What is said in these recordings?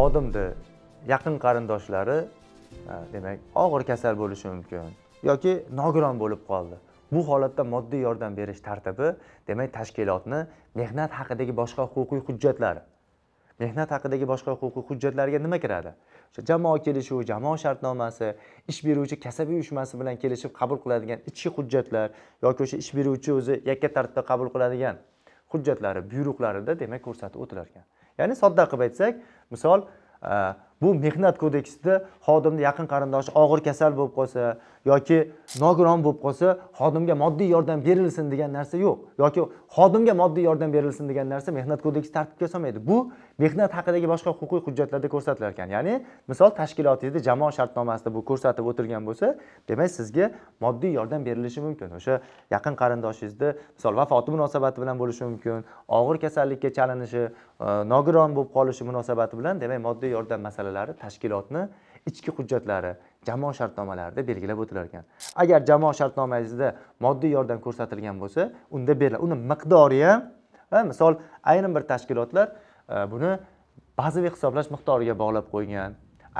xodimni yaqin qarindoshlari demak og'ir kasal bo'lishi mumkin yoki nogiron bo'lib qoldi bu holatda moddiy yordam berish tartibi demak tashkilotni mehnat haqidagi boshqa huquqiy hujjatlari mehnat haqidagi boshqa huquqiy hujjatlarga nima kiradi o'sha jamoa kelishuvi jamoa shartnomasi ish beruvchi kasaba uyushmasi bilan kelishib qabul qiladigan ichki hujjatlar yoki o'sha ish beruvchi o'zi yakka tartibda qabul qiladigan hujjatlari buyruqlarida demak ko'rsatib o'tilar ekan ya'ni sodda qilib aytsak misol bu mehnat kodeksida xodimni yaqin qarindoshi og'ir kasal bo'lib qolsa yoki nogiron bo'lib qolsa xodimga moddiy yordam berilsin degan narsa yo'q yoki xodimga moddiy yordam berilsin degan narsa mehnat kodeksi tartibga solmaydi bu mehnat haqidagi boshqa huquqiy hujjatlarda ko'rsatilar ekan ya'ni misol tashkilotingizni jamoa shartnomasida bu ko'rsatib o'tilgan bo'lsa demak sizga moddiy yordam berilishi mumkin o'sha yaqin qarindoshingizni misol vafoti munosabati bilan bo'lishi mumkin og'ir kasallikka chalinishi e, nogiron bo'lib qolishi munosabati bilan demak moddiy yordam masalasi masalalari tashkilotni ichki hujjatlari jamoa shartnomalarida belgilab o'tilar ekan agar jamoa shartnomangizda moddiy yordam ko'rsatilgan bo'lsa unda beriladi uni miqdori ham misol ayrim bir tashkilotlar e, buni bazaviy hisoblash miqdoriga bog'lab qo'ygan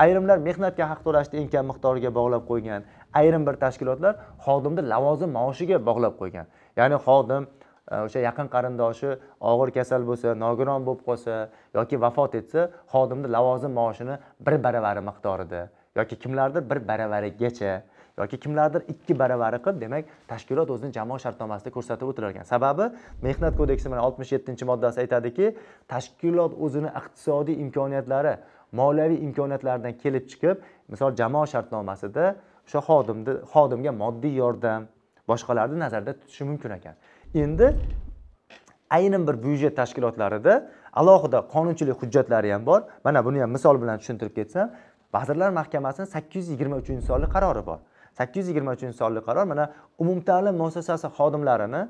ayrimlar mehnatga haq to'lashni eng kam miqdoriga bog'lab qo'ygan ayrim bir tashkilotlar xodimni lavozim maoshiga bog'lab qo'ygan ya'ni xodim o'sha yaqin qarindoshi og'ir kasal bo'lsa nogiron bo'lib qolsa yoki vafot etsa xodimni lavozim maoshini bir baravari miqdorida yoki kimlardir bir baravarigacha yoki kimlardir ikki baravari qilib demak tashkilot o'zini jamoa shartnomasida ko'rsatib o'tilar ekan sababi mehnat kodeksi mana oltmish yettinchi moddasi aytadiki tashkilot o'zini iqtisodiy imkoniyatlari moliyaviy imkoniyatlaridan kelib chiqib misol jamoa shartnomasida o'sha xodimni xodimga moddiy yordam boshqalarni nazarda tutishi mumkin ekan endi aynan bir byudjet tashkilotlarida alohida qonunchilik hujjatlari ham bor mana buni ham misol bilan tushuntirib ketsam vazirlar mahkamasini sakkiz yuz yigirma uchinchi sonli qarori bor sakkiz yuz yigirma uchinchi sonli qaror mana umumta'lim muassasasi xodimlarini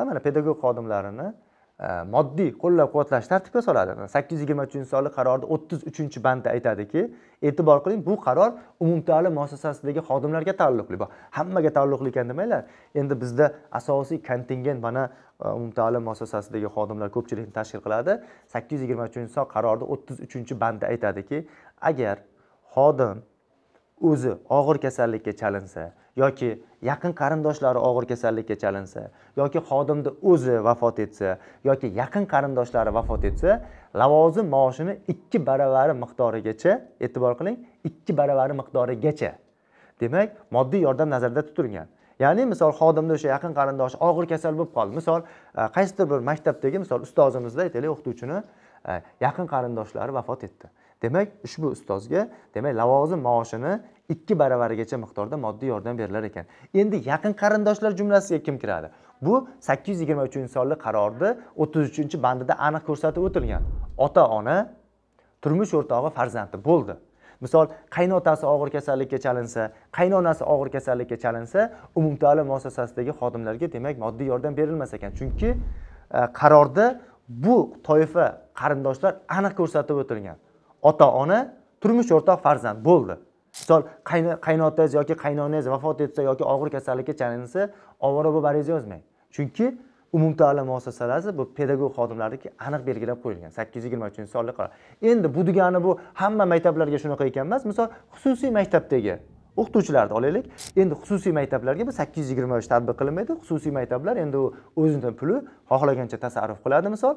mana pedagog xodimlarini Э, moddiy qo'llab quvvatlash tartibga soladi sakkiz yuz yigirma uchinchi sonli qarorni o'ttiz uchinchi bandda aytadiki e'tibor qiling bu qaror umumta'lim muassasasidagi xodimlarga taalluqli hammaga taalluqli ekan demanglar endi bizda asosiy kontingent mana e, umumta'lim muassasasidagi xodimlar ko'pchilikni tashkil qiladi sakkiz yuz yigirma uchinchi son qarorni o'ttiz uchinchi bandda aytadiki agar xodim o'zi og'ir kasallikka chalinsa yoki yaqin qarindoshlari og'ir kasallikka chalinsa yoki xodimni o'zi vafot etsa yoki yaqin qarindoshlari vafot etsa lavozim maoshini ikki baravari miqdorigacha e'tibor qiling ikki baravari miqdorigacha demak moddiy yordam nazarda tutilgan ya'ni misol xodimni o'sha yaqin qarindoshi og'ir kasal bo'lib qoldi misol e, qaysidir bir maktabdagi misol ustozimizni aytaylik o'qituvchini e, yaqin qarindoshlari vafot etdi demak ushbu ustozga demak lavozim maoshini ikki baravarigacha miqdorda moddiy yordam berilar ekan endi yaqin qarindoshlar jumlasiga kim kiradi bu sakkiz yuz yigirma uchinchi sonli qarorni o'ttiz uchinchi bandida aniq ko'rsatib o'tilgan ota ona turmush o'rtog'i farzandi bo'ldi misol qaynotasi og'ir kasallikka chalinsa qaynonasi og'ir kasallikka chalinsa umumta'lim muassasasidagi xodimlarga demak moddiy yordam berilmas ekan chunki e, qarorda bu toifa qarindoshlar aniq ko'rsatib o'tilgan ota ona turmush o'rtoq farzand bo'ldi misol qaynotangiz yoki qaynonangiz vafot etsa yoki og'ir kasallikka chalinsa ovora bo'lib ariza yozmang chunki umumta'lim muassasalasi bu pedagog xodimlarniki aniq belgilab qo'yilgan sakkiz yuz yigirma uchinchi sonli qaror endi bu degani bu hamma maktablarga shunaqa ekan emas misol xususiy maktabdagi o'qituvchilarni olaylik endi xususiy maktablarga bu sakkiz yuz yigirma uch tatbiq qilinmaydi xususiy maktablar endi u o'zini puli xohlagancha tasarruf qiladi misol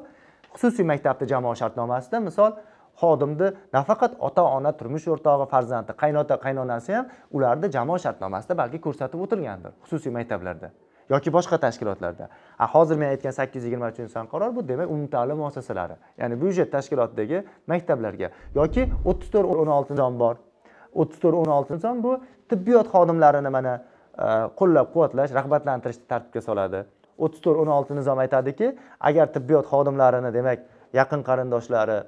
xususiy maktabni jamoat shartnomasida misol xodimni nafaqat ota ona turmush o'rtog'i farzandi qaynota qaynonasi ham ularni jamoa shartnomasida balki ko'rsatib o'tilgandir xususiy maktablarda yoki boshqa tashkilotlarda a hozir men aytgan sakkiz yuz yigirma uchinchi son qaror bu demak umumta'lim muassasalari ya'ni byudjet tashkilotidagi maktablarga yoki o'ttiz to'rt o'n olti nizom bor o'ttiz to'rt o'n olti nizom bu tibbiyot xodimlarini mana e, qo'llab quvvatlash rag'batlantirishni tartibga soladi o'ttiz to'rt o'n olti nizom aytadiki agar tibbiyot xodimlarini demak yaqin qarindoshlari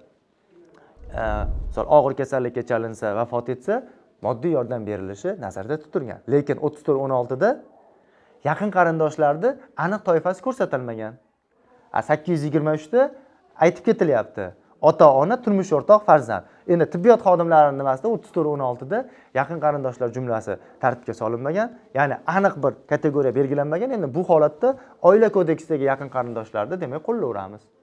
misol og'ir kasallikka chalinsa vafot etsa moddiy yordam berilishi nazarda tutilgan lekin o'ttiz to'rt o'n oltida yaqin qarindoshlarni aniq toifasi ko'rsatilmagan sakkiz yuz yigirma uchda aytib ketilyapti ota ona turmush o'rtoq farzand endi tibbiyot xodimlarini nimasida o'ttiz to'rt o'n oltida yaqin qarindoshlar jumlasi tartibga solinmagan ya'ni aniq bir kategoriya belgilanmagan endi bu holatda oila kodeksidagi yaqin qarindoshlarni demak qo'llayveramiz